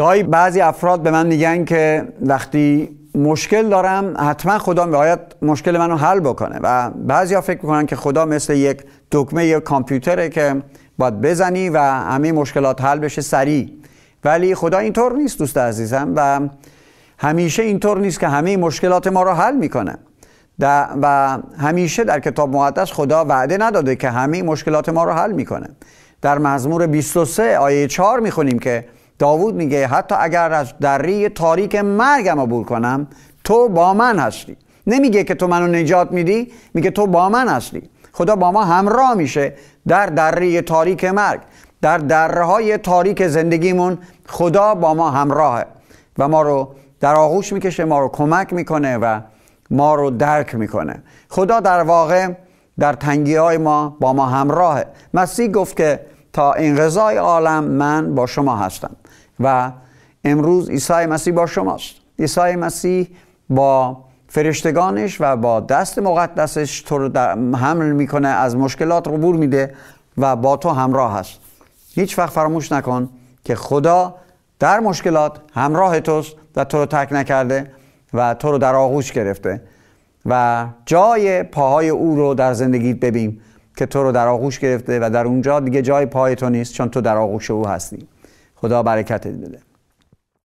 گاهی بعضی افراد به من میگن که وقتی مشکل دارم حتما خدا باید مشکل منو حل بکنه و ها فکر میکنن که خدا مثل یک دکمه یک کامپیوتره که باید بزنی و همه مشکلات حل بشه سریع ولی خدا اینطور نیست دوست عزیزم و همیشه اینطور نیست که همه مشکلات ما رو حل میکنه و همیشه در کتاب مقدس خدا وعده نداده که همه مشکلات ما رو حل میکنه در مزمور 23 آیه 4 میخونیم که داوود میگه حتی اگر از دره تاریک مرگم عبور کنم تو با من هستی نمیگه که تو منو نجات میدی میگه تو با من هستی خدا با ما همراه میشه در دره تاریک مرگ در دره های تاریک زندگیمون خدا با ما همراهه و ما رو در آغوش میکشه ما رو کمک میکنه و ما رو درک میکنه خدا در واقع در تنگی های ما با ما همراهه مسیح گفت که تا انقضای عالم من با شما هستم و امروز عیسی مسیح با شماست عیسی مسیح با فرشتگانش و با دست مقدسش تو رو حمل میکنه از مشکلات عبور میده و با تو همراه هست هیچ وقت فراموش نکن که خدا در مشکلات همراه توست و تو رو تک نکرده و تو رو در آغوش گرفته و جای پاهای او رو در زندگیت ببین که تو رو در آغوش گرفته و در اونجا دیگه جای پای تو نیست چون تو در آغوش او هستی خدا برکتت بده